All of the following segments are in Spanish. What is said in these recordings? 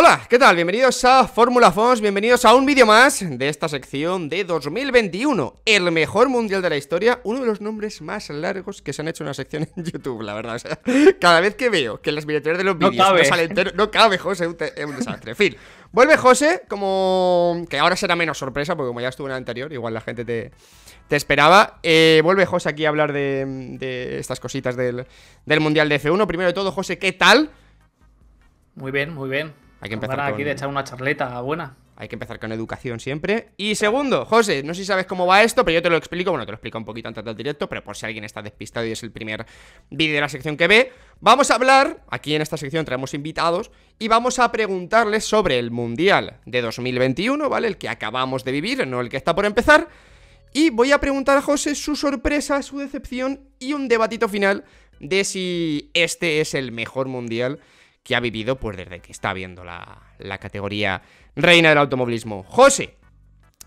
Hola, ¿qué tal? Bienvenidos a Fórmula Fons, bienvenidos a un vídeo más de esta sección de 2021, el mejor mundial de la historia, uno de los nombres más largos que se han hecho en una sección en YouTube, la verdad. cada vez que veo que las miniaturas de los vídeos no, salen entero, no cabe, José, es un desastre. En fin, vuelve José, como que ahora será menos sorpresa, porque como ya estuvo en el anterior, igual la gente te, esperaba. Eh, vuelve José aquí a hablar de, de estas cositas del, del mundial de F1. Primero de todo, José, ¿qué tal? Muy bien, muy bien. Hay que empezar aquí de echar una charleta buena. Hay que empezar con educación siempre. Y segundo, José, no sé si sabes cómo va esto, pero yo te lo explico. Bueno, te lo explico un poquito antes del directo, pero por si alguien está despistado y es el primer vídeo de la sección que ve, vamos a hablar, aquí en esta sección traemos invitados, y vamos a preguntarles sobre el Mundial de 2021, ¿vale? El que acabamos de vivir, no el que está por empezar. Y voy a preguntar a José su sorpresa, su decepción y un debatito final de si este es el mejor Mundial que ha vivido pues desde que está viendo la, categoría reina del automovilismo. José,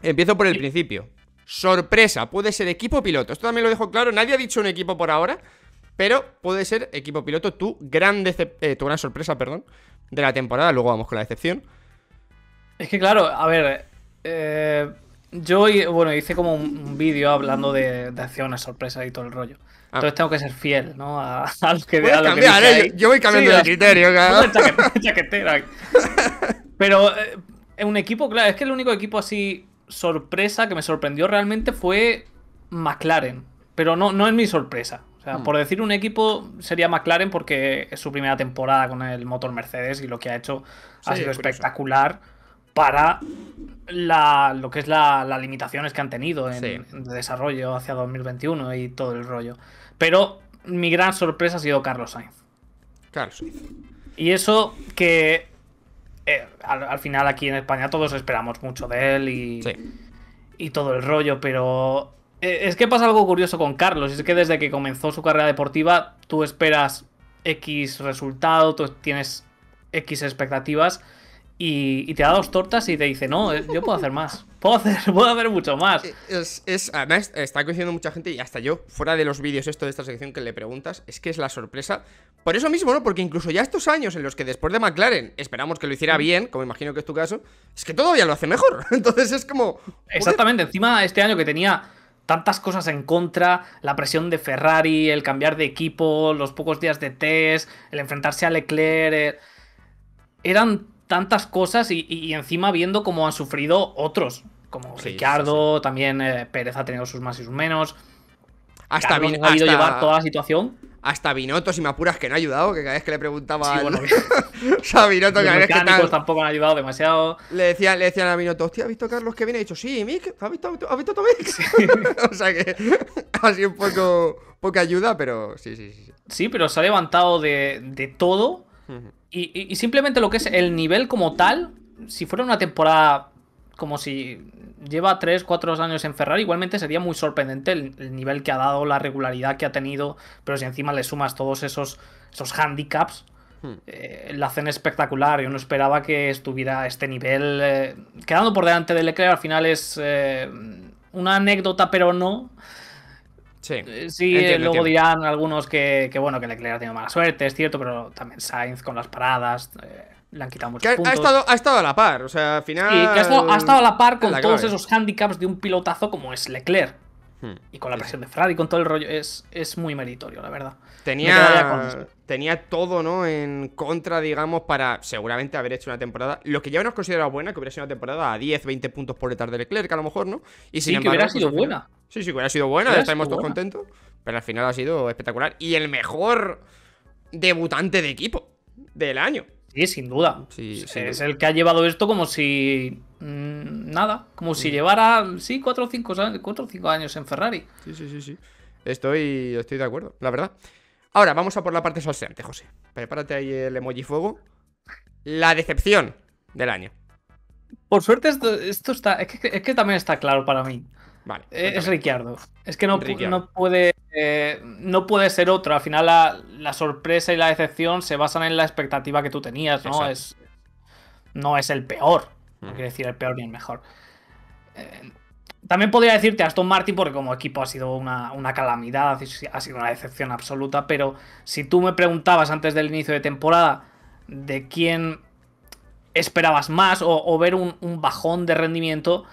empiezo por el principio. Sorpresa, puede ser equipo piloto. Esto también lo dejo claro, nadie ha dicho un equipo por ahora, pero puede ser equipo piloto tu gran, eh, tu gran sorpresa perdón, de la temporada. Luego vamos con la decepción. Es que claro, a ver, eh, yo, bueno, hice como un vídeo hablando de, acciones, sorpresas y todo el rollo. Ah. Entonces tengo que ser fiel, ¿no? A, los que de ¿eh? yo, voy cambiando de criterio, claro. Pero eh, un equipo, claro, es que el único equipo así sorpresa que me sorprendió realmente fue McLaren. Pero no, no es mi sorpresa. O sea, hmm. por decir un equipo sería McLaren porque es su primera temporada con el motor Mercedes y lo que ha hecho ha sido espectacular para lo que es las limitaciones que han tenido en, desarrollo hacia 2021 y todo el rollo. Pero mi gran sorpresa ha sido Carlos Sainz. Carlos Y eso que eh, al, final aquí en España todos esperamos mucho de él y, todo el rollo, pero eh, es que pasa algo curioso con Carlos. Es que desde que comenzó su carrera deportiva tú esperas X resultado, tú tienes X expectativas y, te da dos tortas y te dice, no, eh, yo puedo hacer más. Puedo hacer, puedo hacer mucho más. E, es, además, está coincidiendo mucha gente y hasta yo, fuera de los vídeos esto de esta sección que le preguntas, es que es la sorpresa. Por eso mismo, ¿no? Porque incluso ya estos años en los que después de McLaren esperamos que lo hiciera mm. bien, como imagino que es tu caso, es que todavía lo hace mejor. Entonces es como... Exactamente, encima este año que tenía tantas cosas en contra, la presión de Ferrari, el cambiar de equipo, los pocos días de test, el enfrentarse a Leclerc, eh, eran tantas cosas y, encima viendo cómo han sufrido otros, como Ricardo, también eh, Pérez ha tenido sus más y sus menos. Hasta Carlos ha ido llevar toda la situación. Hasta Binotto, si me apuras, que no ha ayudado, que cada vez que le preguntaba o sea, cada vez que tal... tampoco han ayudado demasiado. Le decían, le decían a Binotto, hostia, ¿has visto Carlos que viene? Y sí, Mick, ¿has visto, a tu o sea que ha sido un poco poca ayuda, pero sí, sí, sí. Sí, pero se ha levantado de, todo. Y, simplemente lo que es el nivel como tal, si fuera una temporada como si lleva 3, 4 años en Ferrari, igualmente sería muy sorprendente el, nivel que ha dado, la regularidad que ha tenido, pero si encima le sumas todos esos, esos handicaps, hmm. eh, la hacen espectacular. Yo no esperaba que estuviera a este nivel. Eh, quedando por delante de Leclerc, al final es eh, una anécdota, pero no. Sí, eh, eh, luego dirán algunos que, bueno, que Leclerc ha tenido mala suerte, es cierto, pero también Sainz con las paradas eh, le han quitado muchos puntos. Ha estado, ha estado a la par, o sea, al final... ha, estado, a la par con todos esos handicaps de un pilotazo como es Leclerc. Hmm. Y con la presión de Ferrari, con todo el rollo, es, es muy meritorio, la verdad. Tenía, tenía todo, ¿no? En contra, digamos, para seguramente haber hecho una temporada. Lo que ya nos considerado buena, que hubiera sido una temporada a 10, 20 puntos por detrás de Leclerc, a lo mejor, ¿no? Y sí, que hubiera pues, sido buena. Sí, sí, que hubiera sido buena, ya todos contentos. Pero al final ha sido espectacular. Y el mejor debutante de equipo del año. Sí, sin duda. es el que ha llevado esto como si. Mm, nada. Como si llevara, sí, 4 o 5 cuatro o cinco años en Ferrari. Sí, sí, sí, sí. Estoy, estoy de acuerdo, la verdad. Ahora, vamos a por la parte salseante, José. Prepárate ahí el emoji fuego. La decepción del año. Por suerte, esto, está. Es que, también está claro para mí. Vale. Eh, es Ricciardo. Es que no, no puede eh, no puede ser otro. Al final la, sorpresa y la decepción se basan en la expectativa que tú tenías, ¿no? Es, no es el peor. No quiere decir el peor ni el mejor. Eh, también podría decirte Aston Martin, porque como equipo ha sido una, calamidad, ha sido una decepción absoluta, pero si tú me preguntabas antes del inicio de temporada de quién esperabas más o, ver un bajón de rendimiento,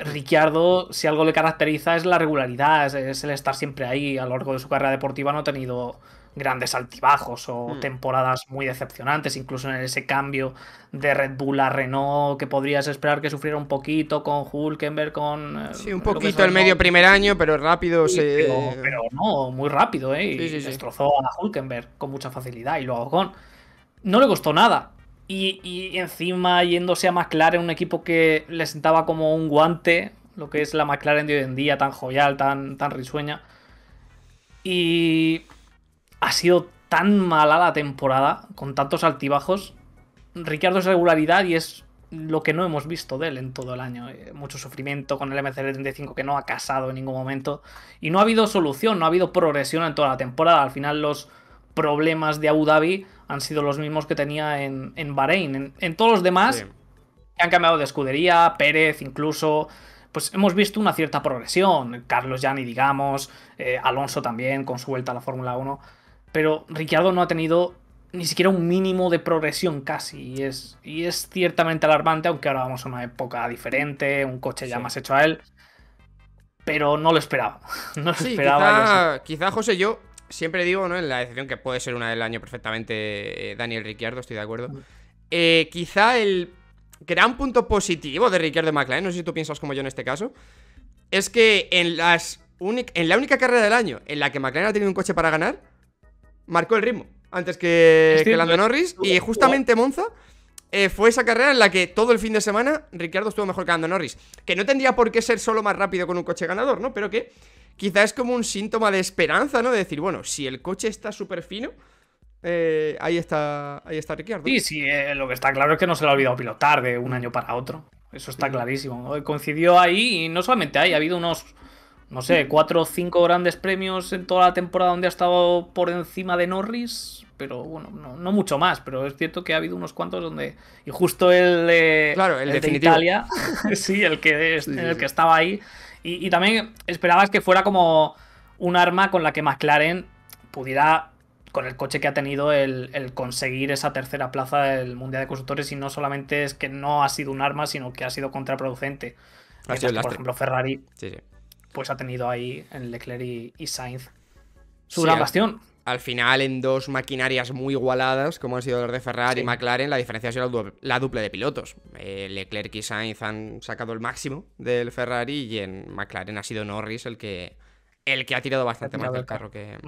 Ricciardo, si algo le caracteriza, es la regularidad, es, el estar siempre ahí. A lo largo de su carrera deportiva no ha tenido grandes altibajos o hmm. temporadas muy decepcionantes, incluso en ese cambio de Red Bull a Renault que podrías esperar que sufriera un poquito con Hulkenberg, con... Eh, sí, un poquito el medio primer año, pero rápido se... Pero, no, muy rápido, ¿eh? destrozó a Hulkenberg con mucha facilidad y luego con... No le costó nada, y, encima yéndose a McLaren, un equipo que le sentaba como un guante, lo que es la McLaren de hoy en día, tan joyal, tan, tan risueña. Y ha sido tan mala la temporada, con tantos altibajos. Ricardo es regularidad y es lo que no hemos visto de él en todo el año. Eh, mucho sufrimiento con el mcl 35 que no ha casado en ningún momento. Y no ha habido solución, no ha habido progresión en toda la temporada. Al final los problemas de Abu Dhabi han sido los mismos que tenía en, en Bahrein. En, todos los demás, han cambiado de escudería, Pérez incluso, pues hemos visto una cierta progresión. Carlos Gianni, digamos, eh, Alonso también con su vuelta a la Fórmula 1. Pero Ricciardo no ha tenido ni siquiera un mínimo de progresión casi. Y es, y es ciertamente alarmante, aunque ahora vamos a una época diferente, un coche ya más hecho a él. Pero no lo esperaba. No esperaba. Quizá, quizá, José, yo siempre digo, ¿no? En la decisión que puede ser una del año perfectamente eh, Daniel Ricciardo, estoy de acuerdo. Mm. Eh, quizá el gran punto positivo de Ricciardo McLaren, no sé si tú piensas como yo en este caso, es que en, la única carrera del año en la que McLaren ha tenido un coche para ganar, marcó el ritmo antes que, que Lando eh. Norris y justamente Monza eh, fue esa carrera en la que todo el fin de semana Ricardo estuvo mejor que Ando Norris. Que no tendría por qué ser solo más rápido con un coche ganador, ¿no? Pero que quizás es como un síntoma de esperanza, ¿no? De decir, bueno, si el coche está súper fino, eh, ahí está ahí está Ricciardo. Sí, sí, eh, lo que está claro es que no se le ha olvidado pilotar de un año para otro. Eso está clarísimo. Coincidió ahí y no solamente ahí, ha habido unos no sé, cuatro o cinco grandes premios en toda la temporada donde ha estado por encima de Norris, pero bueno, no, mucho más, pero es cierto que ha habido unos cuantos donde, y justo el de, el Italia, sí, el que, el que estaba ahí, y, también esperabas que fuera como un arma con la que McLaren pudiera con el coche que ha tenido el, conseguir esa tercera plaza del Mundial de Constructores y no solamente es que no ha sido un arma, sino que ha sido contraproducente. por ejemplo, Ferrari. Sí, sí pues ha tenido ahí en Leclerc y, Sainz su gran bastión. Al, final, en dos maquinarias muy igualadas, como han sido los de Ferrari y McLaren, la diferencia ha sido la, dupla de pilotos. Eh, Leclerc y Sainz han sacado el máximo del Ferrari y en McLaren ha sido Norris el que, el que ha tirado bastante más del carro que,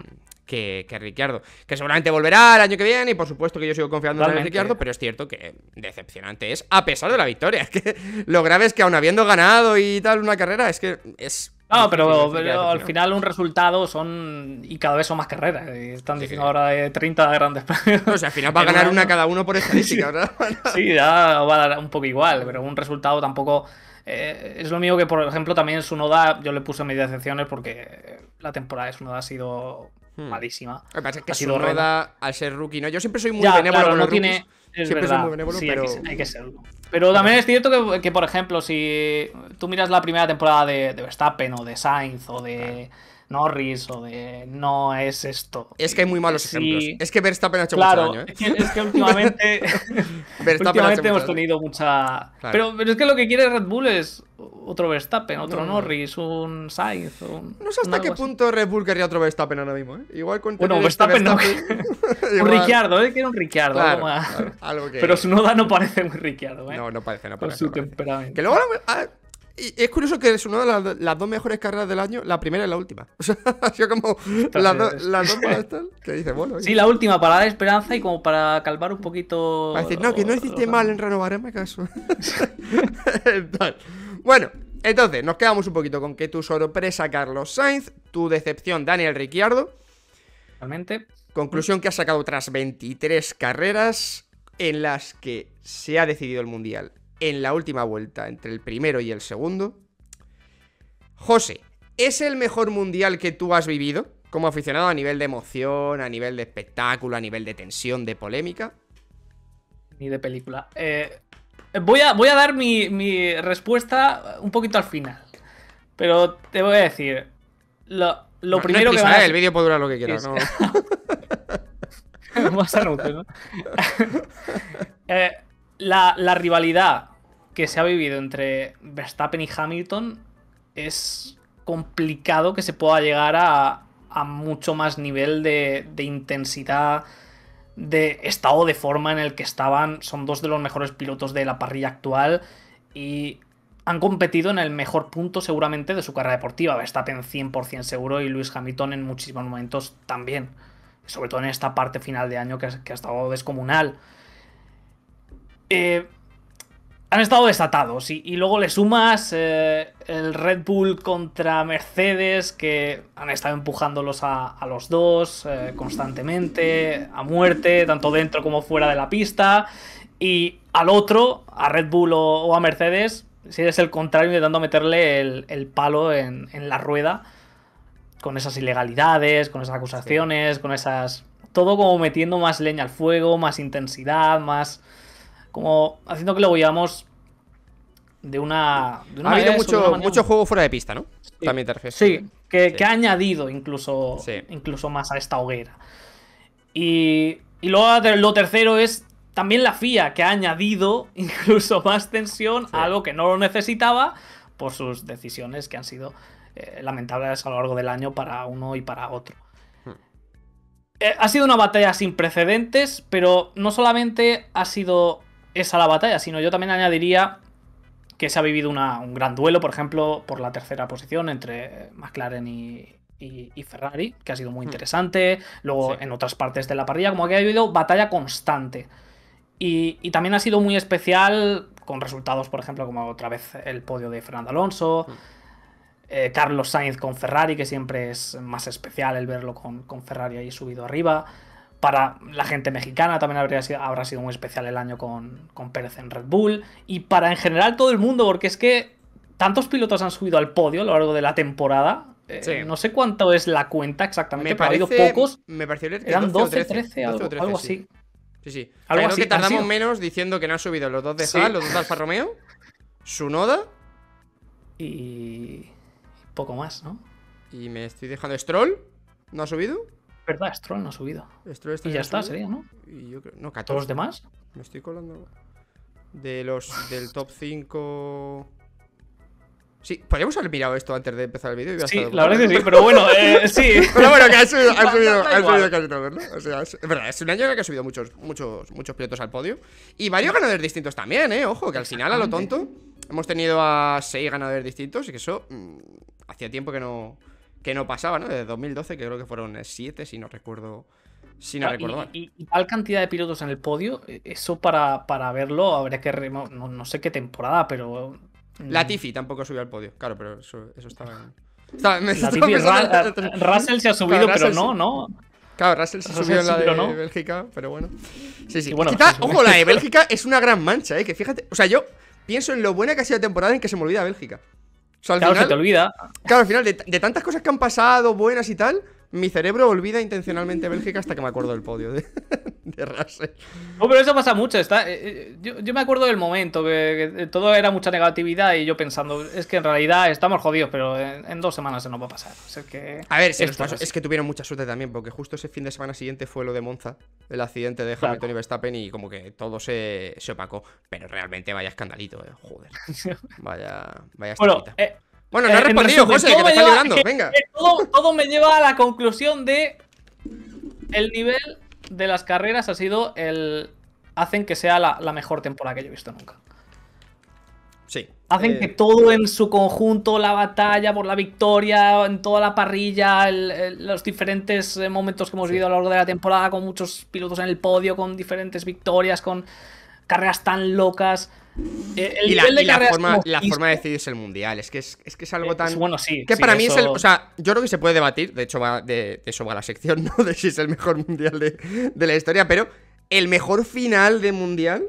que, que, Ricciardo. Que seguramente volverá el año que viene, y por supuesto que yo sigo confiando en Ricciardo, pero es cierto que decepcionante es, a pesar de la victoria. lo grave es que aun habiendo ganado y tal una carrera, es que es no, pero, al final un resultado son. Y cada vez son más carreras. Eh, están diciendo ahora de 30 grandes premios. o sea, al final va a ganar una cada uno por estadística, ¿verdad? sí, va a dar un poco igual, pero un resultado tampoco. Eh, es lo mismo que, por ejemplo, también Sunoda, yo le puse media excepciones porque la temporada de Sunoda ha sido hmm. malísima. Lo que que ha sido Sunoda, al ser rookie, ¿no? Yo siempre soy muy no tiene... Es Siempre muy pero... Hay que, serlo. Pero también es cierto que, por ejemplo, si tú miras la primera temporada de, Verstappen o de Sainz o de... Norris o de no es esto. Es que hay muy malos ejemplos. Es que Verstappen ha hecho mucho daño. ¿eh? Es, que, últimamente, últimamente hemos tenido mucha. Pero, pero, es que lo que quiere Red Bull es otro Verstappen, otro Norris, un Sainz. Un, no sé hasta qué punto Red Bull querría otro Verstappen ahora mismo. ¿eh? Igual con. Bueno, este Verstappen, no. un Ricciardo, ¿eh? quiere un Ricciardo. que... Pero su noda no parece muy Ricciardo. ¿eh? No, no parece, no parece. Por su temperamento. Que luego. Ah, es curioso que es una de las, dos mejores carreras del año, la primera y la última. O sea, ha como las, dos para Sí, la última para dar esperanza y como para calmar un poquito. Para decir, no, que no hiciste mal en renovar En mi caso. bueno, entonces, nos quedamos un poquito con que tu sorpresa, Carlos Sainz, tu decepción, Daniel Ricciardo. Realmente. Conclusión que ha sacado tras 23 carreras en las que se ha decidido el mundial en la última vuelta, entre el primero y el segundo. José, ¿es el mejor mundial que tú has vivido como aficionado a nivel de emoción, a nivel de espectáculo, a nivel de tensión, de polémica? Ni de película. Eh, voy, a, voy a dar mi, respuesta un poquito al final. Pero te voy a decir, lo, primero que... ¿eh? el vídeo puede durar lo que quieras. ¿no? Eh, la, la rivalidad que se ha vivido entre Verstappen y Hamilton es complicado que se pueda llegar a, mucho más nivel de, intensidad, de estado de forma en el que estaban. Son dos de los mejores pilotos de la parrilla actual y han competido en el mejor punto seguramente de su carrera deportiva. Verstappen 100% seguro y Luis Hamilton en muchísimos momentos también. Sobre todo en esta parte final de año que, que ha estado descomunal. Eh, han estado desatados. Y, luego le sumas eh, el Red Bull contra Mercedes, que han estado empujándolos a, los dos eh, constantemente, a muerte, tanto dentro como fuera de la pista. Y al otro, a Red Bull o, a Mercedes, si eres el contrario, intentando meterle el, palo en, la rueda. Con esas ilegalidades, con esas acusaciones, con esas. Todo como metiendo más leña al fuego, más intensidad, más como haciendo que lo veamos de una. De ha habido mucho, mucho juego fuera de pista, ¿no? También te Sí, que, ha añadido incluso, incluso más a esta hoguera. Y, y luego lo tercero es también la FIA, que ha añadido incluso más tensión a algo que no lo necesitaba por sus decisiones que han sido eh, lamentables a lo largo del año para uno y para otro. Hmm. Eh, ha sido una batalla sin precedentes, pero no solamente ha sido esa la batalla, sino yo también añadiría que se ha vivido un gran duelo, por ejemplo, por la tercera posición entre McLaren y, Ferrari, que ha sido muy hmm. interesante. Luego, en otras partes de la parrilla, como que ha habido batalla constante. Y, también ha sido muy especial con resultados, por ejemplo, como otra vez el podio de Fernando Alonso. Hmm. Eh, Carlos Sainz con Ferrari, que siempre es más especial el verlo con, con Ferrari ahí subido arriba. Para la gente mexicana también habría sido, habrá sido muy especial el año con, con Pérez en Red Bull. Y para en general todo el mundo, porque es que tantos pilotos han subido al podio a lo largo de la temporada. Eh, no sé cuánto es la cuenta exactamente, me ha habido pocos. Me pareció que eran 12, 13, algo, así. Sí, sí. Algo que tardamos menos diciendo que no han subido los dos de Haas, los dos de Alfa Romeo, Sunoda y... poco más, ¿no? Y me estoy dejando Stroll, ¿no ha subido? verdad, Stroll no ha subido. y ya está, sería, ¿no? Y yo No, ¿Todos los demás? Me estoy colando. De los del top 5. Sí, podríamos haber mirado esto antes de empezar el vídeo. sí, la verdad es que sí, pero bueno, eh, sí. Pero bueno, que ha subido, casi todo, ¿no? O sea, es, verdad, es un año que ha subido muchos, muchos, muchos pilotos al podio. Y varios ganadores distintos también, ¿eh? Ojo, que al final, a lo tonto, hemos tenido a seis ganadores distintos y que eso mm, hacía tiempo que no, que no pasaba, ¿no? Desde 2012, que creo que fueron eh, siete, si no recuerdo. Si no ah, recuerdo y, Y, tal cantidad de pilotos en el podio, eh, eso para, para verlo habría que. no, no, sé qué temporada, pero. Mm, la Tiffy tampoco subió al podio, claro, pero eso, eso estaba en. Estaba, la eh, Russell se ha subido, pero no, no. Claro, Russell se subió en la de Bélgica, pero bueno. Sí, sí. Bueno, ojo, la de Bélgica es una gran mancha, ¿eh? Que fíjate. O sea, yo pienso en lo buena que ha sido la temporada en que se me olvida Bélgica claro, se te olvida. Claro, al final, de, de, tantas cosas que han pasado, buenas y tal, mi cerebro olvida intencionalmente Bélgica hasta que me acuerdo del podio de, de No, oh, pero eso pasa mucho. Está, eh, eh, yo, me acuerdo del momento, que, eh, todo era mucha negatividad y yo pensando, es que en realidad estamos jodidos, pero en, dos semanas se nos va a pasar. a ver, es que tuvieron mucha suerte también, porque justo ese fin de semana siguiente fue lo de Monza, el accidente de Hamilton y Verstappen y como que todo se, opacó. Pero realmente vaya escandalito, joder. Vaya, vaya bueno, no eh, ha respondido, José, que te está Venga. Todo, me lleva a la conclusión de. El nivel de las carreras ha sido el. Hacen que sea la, mejor temporada que yo he visto nunca. Sí. Hacen eh, que todo en su conjunto, la batalla por la victoria, en toda la parrilla, los diferentes eh, momentos que hemos vivido a lo largo de la temporada, con muchos pilotos en el podio, con diferentes victorias, con carreras tan locas. Eh, y la, forma, la forma, de decidirse el mundial, es que es, que es algo eh, pues tan. bueno, sí. Que para mí es el. O sea, yo creo que se puede debatir, de hecho, de, eso va la sección, ¿no? De si es el mejor mundial de, la historia, pero el mejor final de mundial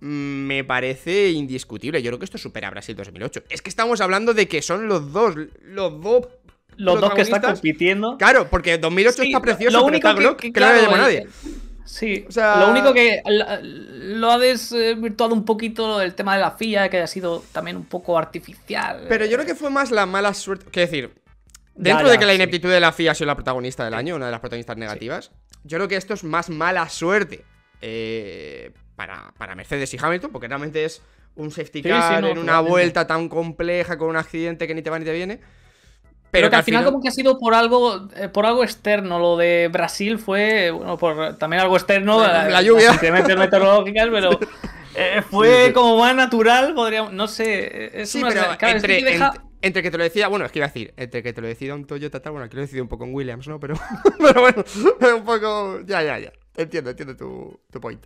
mm, me parece indiscutible. Yo creo que esto supera a Brasil 2008. Es que estamos hablando de que son los dos, los dos. Los, dos que están compitiendo. Claro, porque 2008 está precioso, lo único que, eh, nadie. Sí, o sea... lo único que lo ha desvirtuado un poquito el tema de la FIA, que ha sido también un poco artificial. Pero yo creo que fue más la mala suerte. Quiero decir, dentro de que la ineptitud de la FIA ha sido la protagonista del año, una de las protagonistas negativas, yo creo que esto es más mala suerte eh, para, para Mercedes y Hamilton, porque realmente es un safety car en una vuelta tan compleja con un accidente que ni te va ni te viene. Pero, que, al final, como que ha sido por algo eh, por algo externo lo de Brasil fue bueno por también algo externo la, la eh, lluvia meteorológicas pero eh, fue como más natural podríamos no sé es una, entre, que entre, que te lo decía bueno es que iba a decir entre que te lo decida un Toyota tal bueno aquí lo he decidido un poco en Williams no pero pero bueno un poco ya ya ya entiendo entiendo tu, tu point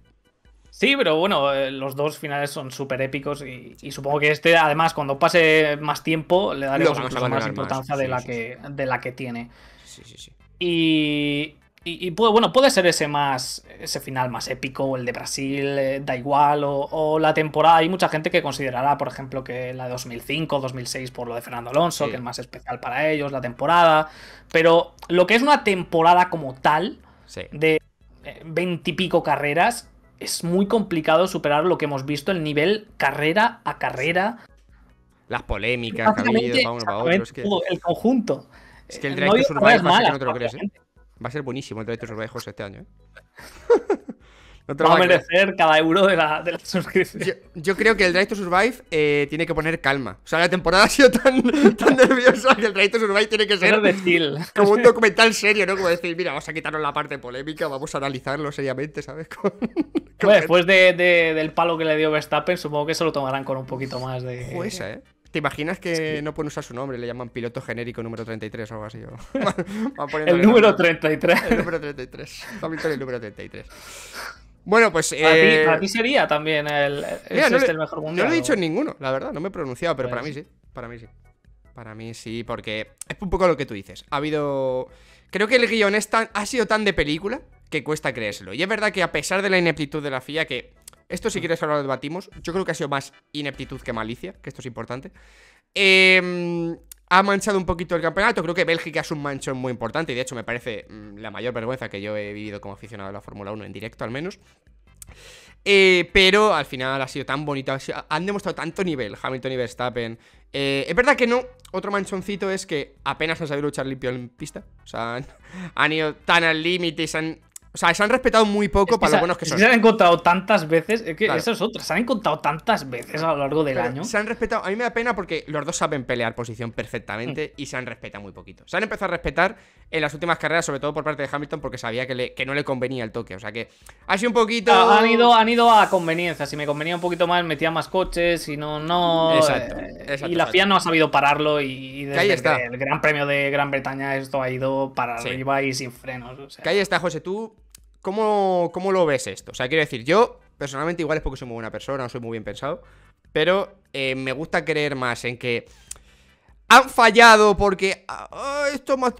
Sí, pero bueno, eh, los dos finales son súper épicos y, supongo que este, además, cuando pase más tiempo, le daremos más importancia de, la que, de la que tiene. Sí, sí, sí. Y, y, puede, bueno, puede ser ese más ese final más épico, o el de Brasil, eh, da igual, o, la temporada. Hay mucha gente que considerará, por ejemplo, que la de 2005, 2006 por lo de Fernando Alonso, que es más especial para ellos, la temporada. Pero lo que es una temporada como tal, de eh, veintipico carreras, es muy complicado superar lo que hemos visto, el nivel carrera a carrera. Las polémicas que ha habido para uno para otro. Es que... El conjunto. Es que el Drive Survive va a ser que no te lo crees, Va a ser buenísimo el Drive to Survive, José, este año, ¿eh? va a merecer cada euro de la, de suscripción. Yo, creo que el Drive to Survive eh, tiene que poner calma. O sea, la temporada ha sido tan, nerviosa que el Drive to Survive tiene que ser como un documental serio, ¿no? Como decir, mira, vamos a quitarnos la parte polémica, vamos a analizarlo seriamente, ¿sabes? después del palo que le dio Verstappen, supongo que se lo tomarán con un poquito más de. Pues ¿eh? ¿Te imaginas que no pueden usar su nombre? Le llaman piloto genérico número 33 o algo así. el número 33. El número 33. el número 33. Bueno, pues. Eh... ti sería también el, no el mejor No lo he dicho en ninguno, la verdad, no me he pronunciado, pero para mí sí. Para mí sí. Para mí sí, porque es un poco lo que tú dices. Ha habido. Creo que el guión ha sido tan de película que cuesta creérselo. Y es verdad que a pesar de la ineptitud de la FIA, que esto si quieres ahora lo debatimos, yo creo que ha sido más ineptitud que malicia, que esto es importante. Eh, ha manchado un poquito el campeonato. Creo que Bélgica es un manchón muy importante y de hecho me parece mm, la mayor vergüenza que yo he vivido como aficionado a la Fórmula 1 en directo al menos. Eh, pero al final ha sido tan bonito, han demostrado tanto nivel Hamilton y Verstappen. Eh, es verdad que no, otro manchoncito es que apenas han sabido luchar limpio en pista. O sea, han, han ido tan al límite y se han o sea, se han respetado muy poco para lo buenos que son. Se han encontrado tantas veces. Es que eso es otra. Se han encontrado tantas veces a lo largo del año. Se han respetado. A mí me da pena porque los dos saben pelear posición perfectamente mm. y se han respetado muy poquito. Se han empezado a respetar en las últimas carreras, sobre todo por parte de Hamilton, porque sabía que, no le convenía el toque. O sea que ha sido un poquito. Ah, han, ido, han ido a conveniencia. Si me convenía un poquito más, metía más coches. Si no, no. Exacto. Eh, y la FIA no ha sabido pararlo. Y, desde el Gran Premio de Gran Bretaña esto ha ido para arriba y sin frenos. O sea. Que ahí está, José. Tú ¿Cómo, lo ves esto? O sea, quiero decir, yo personalmente igual es porque soy muy buena persona, soy muy bien pensado, pero eh, me gusta creer más en que han fallado porque ah,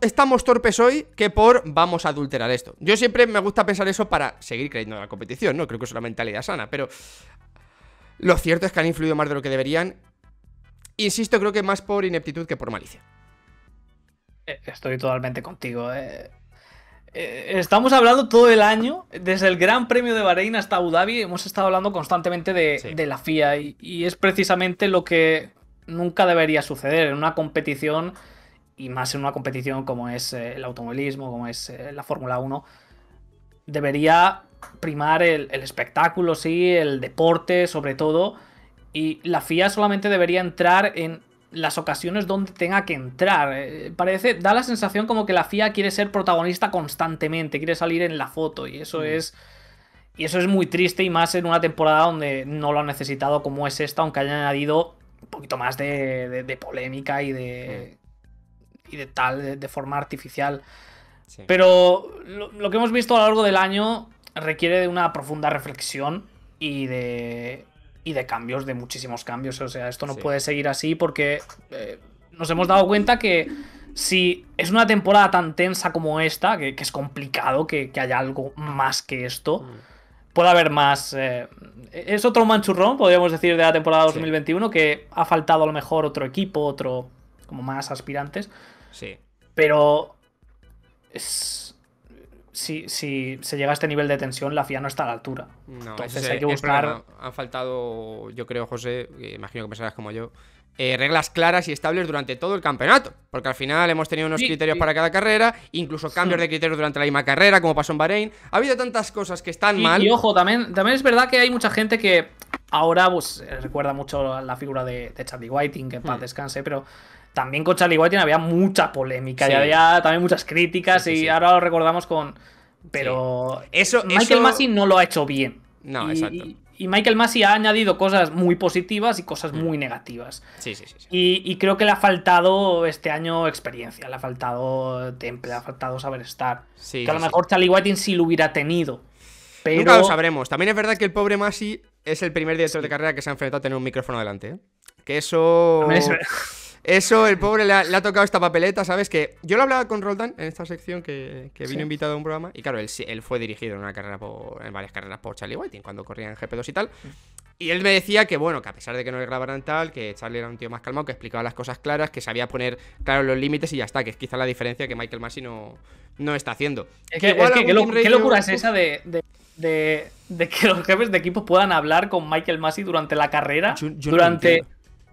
estamos torpes hoy que por vamos a adulterar esto. Yo siempre me gusta pensar eso para seguir creyendo en la competición, ¿no? Creo que es una mentalidad sana, pero lo cierto es que han influido más de lo que deberían. Insisto, creo que más por ineptitud que por malicia. Eh, estoy totalmente contigo. Eh. Eh, estamos hablando todo el año, desde el Gran Premio de Bahrein hasta Abu Dhabi, hemos estado hablando constantemente de, la FIA y, es precisamente lo que nunca debería suceder en una competición y más en una competición como es eh, el automovilismo, como es eh, la Fórmula 1. Debería primar el, el espectáculo, sí, el deporte sobre todo, y la FIA solamente debería entrar en las ocasiones donde tenga que entrar. Eh, parece, da la sensación como que la FIA quiere ser protagonista constantemente, quiere salir en la foto y eso mm. es... Y eso es muy triste y más en una temporada donde no lo han necesitado como es esta, aunque haya añadido un poquito más de, de, polémica y de, mm. y de tal, de, forma artificial. Pero lo que hemos visto a lo largo del año requiere de una profunda reflexión y de, y de cambios, de muchísimos cambios. O sea, esto no puede seguir así porque eh, nos hemos dado cuenta que si es una temporada tan tensa como esta, que, es complicado que, haya algo más que esto, mm. puede haber más... Eh, es otro manchurrón, podríamos decir, de la temporada 2021, que ha faltado a lo mejor otro equipo, otro... como más aspirantes. Sí. Pero... Es, si, si, se llega a este nivel de tensión, la FIA no está a la altura. No, Entonces hay que Han faltado, yo creo, José, imagino que pensarás como yo, eh, reglas claras y estables durante todo el campeonato. Porque al final hemos tenido unos criterios para cada carrera, incluso cambios de criterios durante la misma carrera, como pasó en Bahrein. Ha habido tantas cosas que están mal. Y ojo, también, también es verdad que hay mucha gente que ahora pues, eh, recuerda mucho la figura de, de Whiting, que en paz hmm. descanse, pero también con Charlie Whiting había mucha polémica y había también muchas críticas y ahora lo recordamos con... Pero eso, Michael Massi Massey no lo ha hecho bien. No, exacto. Y Michael Massey ha añadido cosas muy positivas y cosas mm. muy negativas. Sí, sí, sí. Y, creo que le ha faltado este año experiencia, le ha faltado temple, le ha faltado saber estar. Sí, que a lo mejor Charlie Whiting sí lo hubiera tenido. Pero... Nunca lo sabremos. También es verdad que el pobre Massey es el primer director de carrera que se ha enfrentado a tener un micrófono delante. ¿eh? Que eso. Eso, el pobre le ha, tocado esta papeleta, ¿sabes? Que yo lo hablaba con Roldán en esta sección que, vino invitado a un programa. Y claro, él, él fue dirigido en una carrera por, en varias carreras por Charlie Whiting cuando corría en GP2 y tal. Y él me decía que, bueno, que a pesar de que no le grabaran tal, que Charlie era un tío más calmado, que explicaba las cosas claras, que sabía poner claros los límites y ya está, que es quizá la diferencia que Michael Massey no, no está haciendo. Es que, ¿qué, locura es esa de, que los jefes de equipo puedan hablar con Michael Massey durante la carrera, durante,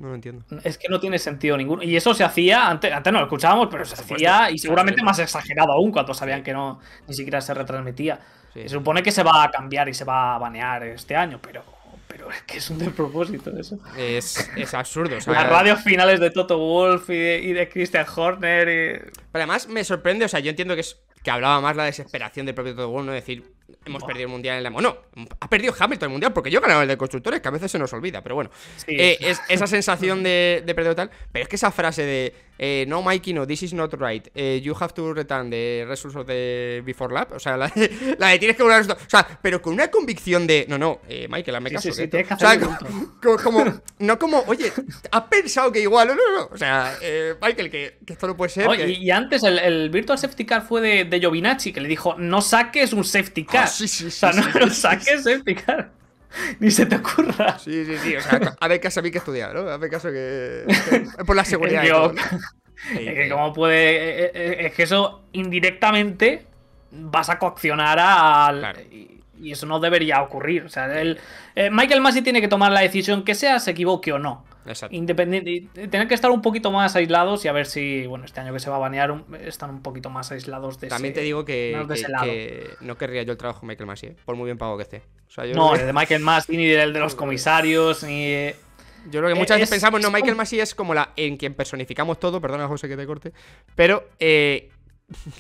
no lo entiendo. Es que no tiene sentido ninguno. Y eso se hacía, antes, antes no lo escuchábamos, pero se hacía y seguramente más exagerado aún cuando sabían que no ni siquiera se retransmitía. Se supone que se va a cambiar y se va a banear este año, pero, pero es que es un despropósito eso. Es, absurdo. Las eh. radios finales de Toto Wolf y de, Christian Horner. Y... Pero además me sorprende, o sea, yo entiendo que, que hablaba más la desesperación del propio Toto Wolf, no decir, hemos perdido el mundial en la. mono, no, ha perdido Hamilton el mundial porque yo ganaba el de constructores, que a veces se nos olvida, pero bueno. Eh, es, esa sensación de, de, perder tal. Pero es que esa frase de eh, No, Mikey, no, this is not right, eh, you have to return the results of the before lap, o sea, la de, la de tienes que volver O sea, pero con una convicción de No, no, eh, Michael, a sí, caso. Sí, o sea, como, no como, oye, has pensado que igual, no, no, no. O sea, Michael, que, esto no puede ser. Oye, y, antes el, Virtual Safety Car fue de, de Giovinacci, que le dijo: No saques un safety car o sea, no lo saques eh, picar. Ni se te ocurra. Sí, sí, sí. O sea, a ver caso a mí que estudiar, ¿no? A ver caso que. Por la seguridad. es que cómo puede. Eh, eh, eh, es que eso indirectamente vas a coaccionar al. Y eso no debería ocurrir. O sea, Michael Massey tiene que tomar la decisión que sea, se equivoque o no. Exacto. Independiente, tener que estar un poquito más aislados y a ver si, bueno, este año que se va a banear, están un poquito más aislados de También te digo que, no querría yo el trabajo de Michael Massey ¿eh? por muy bien pago que esté. no, el de Michael Massey ni el de los comisarios, ni. Eh, yo creo que muchas eh, veces pensamos, no, Michael Massey es como la en quien personificamos todo, perdona José que te corte, pero eh,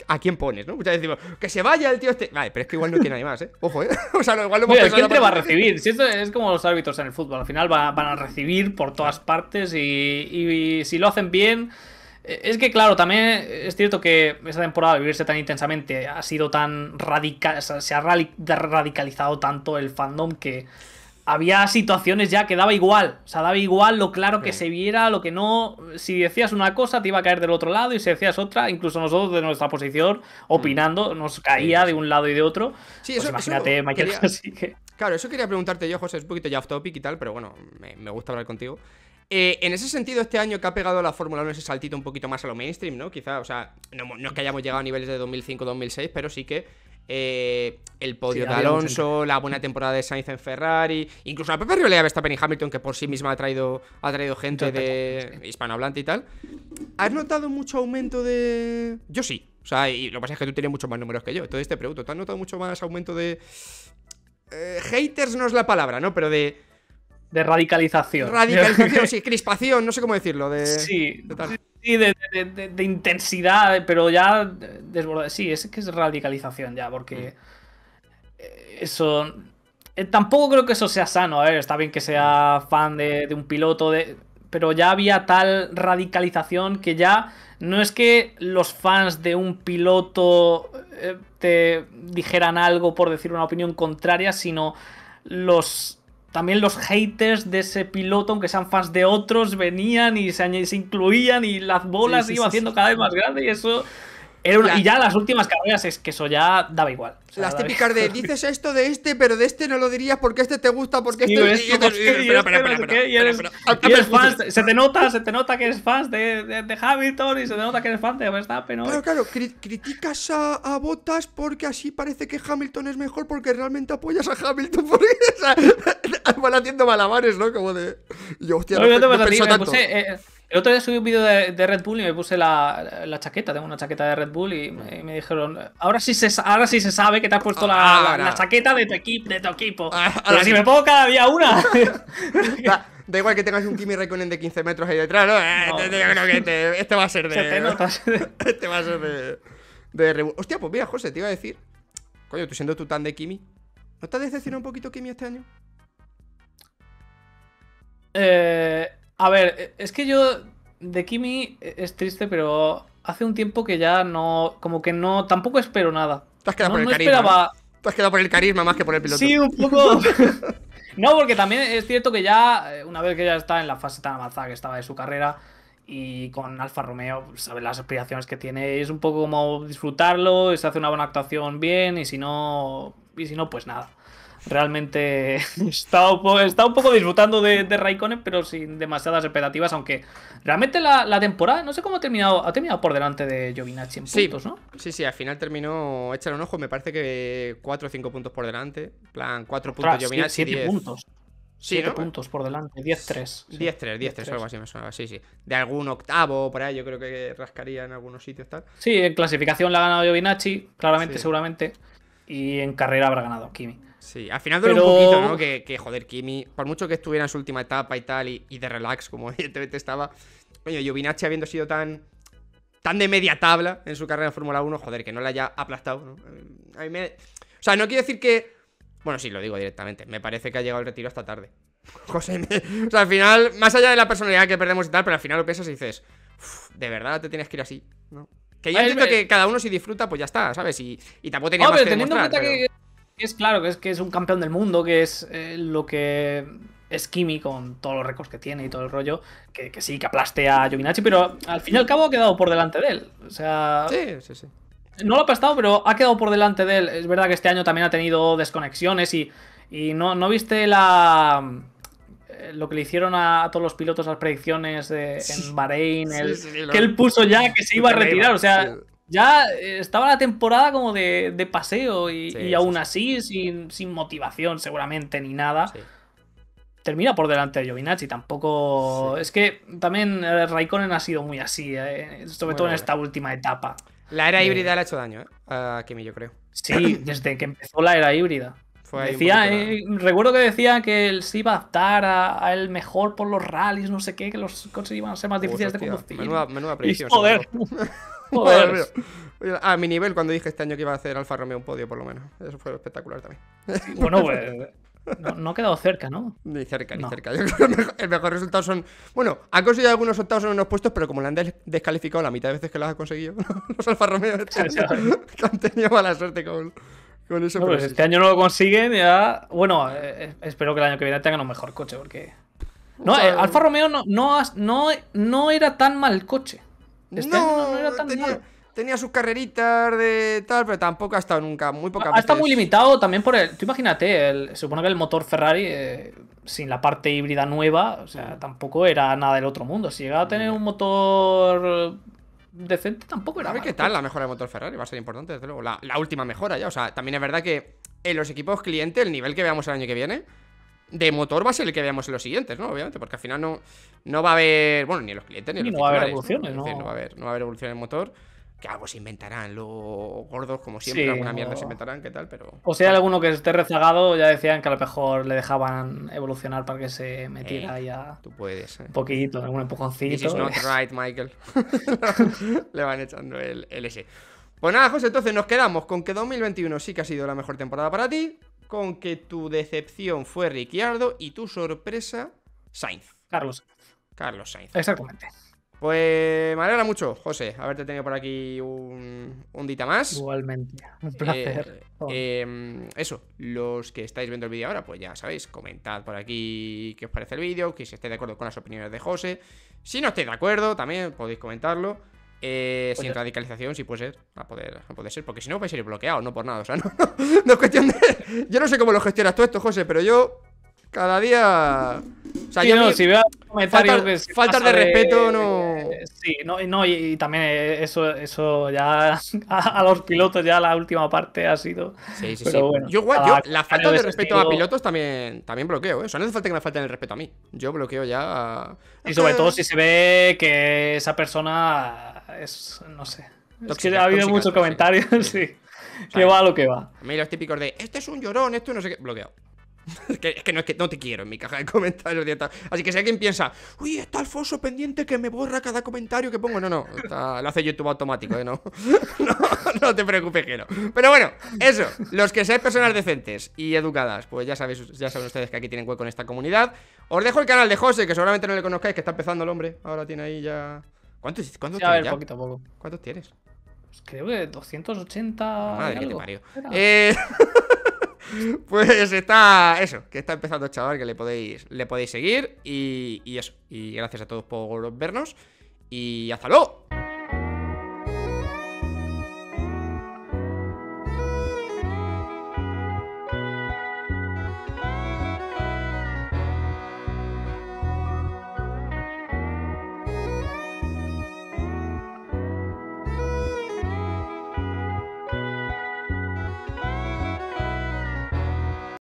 ¿A quién pones, no? Muchas veces decimos, que se vaya el tío este. Vale, pero es que igual no tiene nadie más, ¿eh? Ojo, ¿eh? O sea, igual no ¿Quién va a recibir? es como los árbitros en el fútbol, al final van a recibir por todas partes y, si lo hacen bien. Eh, es que, claro, también es cierto que esa temporada, vivirse tan intensamente, ha sido tan radical, se ha radicalizado tanto el fandom que había situaciones ya que daba igual. O sea, daba igual lo claro que se viera, lo que no. Si decías una cosa, te iba a caer del otro lado, y si decías otra, incluso nosotros de nuestra posición, mm. opinando, nos caía de un lado y de otro. Sí, pues eso, imagínate, Michael, Claro, eso quería preguntarte yo, José, es un poquito ya off topic y tal, pero bueno, me, gusta hablar contigo. Eh, en ese sentido, este año que ha pegado la Fórmula 1 ese saltito un poquito más a lo mainstream, ¿no? Quizá, o sea, no, no es que hayamos llegado a niveles de 2005-2006, pero sí que eh, el podio de Alonso, la buena temporada de Sainz en Ferrari, incluso la Pepe de Verstappen y Hamilton, que por sí misma ha traído, ha traído gente de hispanohablante y tal. ¿Has notado mucho aumento de...? Yo sí. O sea, y lo que pasa es que tú tienes muchos más números que yo. Entonces te pregunto, ¿te has notado mucho más aumento de... Eh, haters no es la palabra, ¿no? Pero de... De radicalización. Radicalización, sí, crispación, no sé cómo decirlo. De, sí. Sí, de, intensidad, pero ya Sí, es que es radicalización ya, porque mm. eh, eso... Eh, tampoco creo que eso sea sano, a ver, está bien que sea fan de, un piloto, pero ya había tal radicalización que ya no es que los fans de un piloto eh, te dijeran algo por decir una opinión contraria, sino los también los haters de ese piloto, aunque sean fans de otros, venían y se, incluían y las bolas iban haciendo cada vez más grandes y eso y ya las últimas carreras es que eso ya daba igual. las típicas de dices esto de este, pero de este no lo dirías porque este te gusta, porque este. Y, eres, fan, se te nota, se te nota que eres fan de, Hamilton y se te nota que eres fan de pero ¿no? Claro, claro, criticas a, a Botas porque así parece que Hamilton es mejor porque realmente apoyas a Hamilton. por van haciendo malabares, ¿no? Como de. Yo, hostia, no, no, tanto. Eh, el otro día subí un vídeo de, Red Bull y me puse la, chaqueta. Tengo una chaqueta de Red Bull y me, dijeron, ahora sí, se, sabe que te has puesto la, chaqueta de tu, equipo ah, Ahora, sí. si me pongo cada día una. da, igual que tengas un Kimi Raikkonen de 15 metros ahí detrás, ¿no? Eh, este va a ser de... este va a ser de... de Hostia, pues mira, José, te iba a decir... Coño, tú siendo tú tan de Kimi, ¿no te has decepcionado un poquito Kimi este año? Eh... A ver, e, es que yo de Kimi e, es triste, pero hace un tiempo que ya no, como que no, tampoco espero nada. Te has quedado por el carisma. más que por el piloto. Sí, un poco. no, porque también es cierto que ya, eh, una vez que ya está en la fase tan avanzada que estaba de su carrera, y con Alfa Romeo, pues, sabes las aspiraciones que tiene, es un poco como disfrutarlo, se hace una buena actuación bien, y si no, y si no, pues nada realmente está, un poco disfrutando de, de, Raikkonen, pero sin demasiadas expectativas, aunque realmente la, temporada, no sé cómo ha terminado, ha terminado por delante de Giovinacci en puntos, ¿no? Sí, sí, al final terminó, échale un ojo, me parece que 4 o 5 puntos por delante, plan 4 puntos Giovinacci, 7 puntos. puntos por delante, 10-3. 10-3, 10-3, algo así me suena sí, sí. De algún octavo, por ahí, yo creo que rascaría en algunos sitios tal. Sí, en clasificación la ha ganado Giovinacci, claramente, seguramente. Y en carrera habrá ganado Kimi. Sí, al final duele un poquito, ¿no? Que, joder, Kimi, por mucho que estuviera en su última etapa y tal, y, de relax, como evidentemente estaba, coño, Giovinacci habiendo sido tan tan de media tabla en su carrera en Fórmula 1, joder, que no la haya aplastado, ¿no? Eh, a mí O sea, no quiero decir que... Bueno, sí, lo digo directamente. Me parece que ha llegado el retiro hasta tarde. José, o sea, al final, más allá de la personalidad que perdemos y tal, pero al final lo piensas y dices, de verdad te tienes que ir así, ¿no? Que ya entiendo que cada uno si disfruta, pues ya está, ¿sabes? Y, y tampoco tenía más que teniendo es claro, que es que es un campeón del mundo, que es eh, lo que es Kimi con todos los récords que tiene y todo el rollo, que, sí, que aplaste a Yoginachi, pero al fin y al cabo ha quedado por delante de él. O sea. Sí, sí, sí. No lo ha aplastado, pero ha quedado por delante de él. Es verdad que este año también ha tenido desconexiones y. Y no, viste la eh, lo que le hicieron a, todos los pilotos las predicciones en Bahrein, que él puso ya que se iba a retirar, o sea, ya eh, estaba la temporada como de, paseo y, aún así, sin, motivación seguramente ni nada, termina por delante de Giovinazzi. Tampoco. Es que también eh, Raikkonen ha sido muy así, eh, sobre todo en esta última etapa. La era híbrida le ha hecho daño, ¿eh? A Kimi, yo creo. Sí, desde que empezó la era híbrida. Decía, recuerdo que decía que él se iba a adaptar a, él mejor por los rallies, no sé qué, que los coches iban a ser más difíciles de conducir. Menuda, menuda joder. A mi nivel, cuando dije este año que iba a hacer Alfa Romeo un podio, por lo menos. Eso fue espectacular también. Bueno, pues. No, ha quedado cerca, ¿no? Ni cerca, ni cerca. Yo el mejor, resultado son. Bueno, ha conseguido algunos octavos en unos puestos, pero como le han descalificado la mitad de veces que las ha conseguido, los Alfa Romeo este han tenido mala suerte con, eso. No, pues este año no lo consiguen, ya. Bueno, eh, eh, espero que el año que viene tengan un mejor coche, porque. No, eh, Alfa Romeo no, no, no, no era tan mal coche. Este no, tan tenía, sus carreritas de tal, pero tampoco ha estado nunca, muy poca. Ha estado muy limitado también por el. Tú imagínate, se supone que el motor Ferrari, eh, sin la parte híbrida nueva, o sea, tampoco era nada del otro mundo. Si llegaba a tener mm. un motor decente, tampoco era. A ver qué tal la mejora del motor Ferrari, va a ser importante, desde luego. La, la última mejora ya, o sea, también es verdad que en los equipos clientes, el nivel que veamos el año que viene de motor va a ser el que veamos en los siguientes, ¿no? Obviamente, porque al final no, no va a haber, bueno, ni los clientes ni, no va a haber evoluciones, ¿no? ¿no? va a haber, evolución en el motor. Que algo se inventarán los gordos, como siempre, alguna mierda se inventarán, ¿qué tal? Pero. O sea, alguno que esté rezagado, ya decían que a lo mejor le dejaban evolucionar para que se metiera ya. Eh, tú puedes, eh. Un poquito, algún empujoncito. This not eh. right, Michael. le van echando el, el S. Pues nada, José, entonces nos quedamos con que 2021 sí que ha sido la mejor temporada para ti con que tu decepción fue Ricciardo y tu sorpresa Sainz. Carlos. Carlos Sainz. Exactamente. Pues me alegra mucho, José, haberte tenido por aquí un, un dita más. Igualmente, un eh, placer. Eh, eso, los que estáis viendo el vídeo ahora, pues ya sabéis, comentad por aquí qué os parece el vídeo, que si estáis de acuerdo con las opiniones de José. Si no estéis de acuerdo, también podéis comentarlo. Eh, sin radicalización, si puede ser. A poder, a poder ser, porque si no vais a ir bloqueado, no por nada. O sea, no, es cuestión de. Yo no sé cómo lo gestionas tú esto, José, pero yo. Cada día. no, si veo comentarios faltas, de, respeto, no. Eh, sí, no, y, también eh, eso, eso ya a, los pilotos, ya la última parte ha sido. Sí, sí, sí. yo, la falta de, respeto a pilotos también, también bloqueo, ¿eh? O sea, no hace falta que me falten el respeto a mí. Yo bloqueo ya. Y sobre ah. todo si se ve que esa persona es, no sé. que ha habido muchos comentarios, sí. Que va lo que va. Me los típicos de, este es un llorón, esto no sé qué, bloqueado. es, que, no, es que no te quiero en mi caja de comentarios. Así que si alguien piensa, uy, está foso pendiente que me borra cada comentario que pongo. No, no, lo hace YouTube automático, ¿eh? No. no, te preocupes que no. Pero bueno, eso, los que seáis personas decentes y educadas, pues ya, sabéis, ya saben ustedes que aquí tienen hueco en esta comunidad. Os dejo el canal de José, que seguramente no le conozcáis, que está empezando el hombre. Ahora tiene ahí ya ¿Cuántos, tienes? Poquito poco. ¿Cuántos tienes? Pues creo que 280. Madre eh, pues está eso, que está empezando, chaval, que le podéis, le podéis seguir. Y, eso. Y gracias a todos por vernos. Y hasta luego.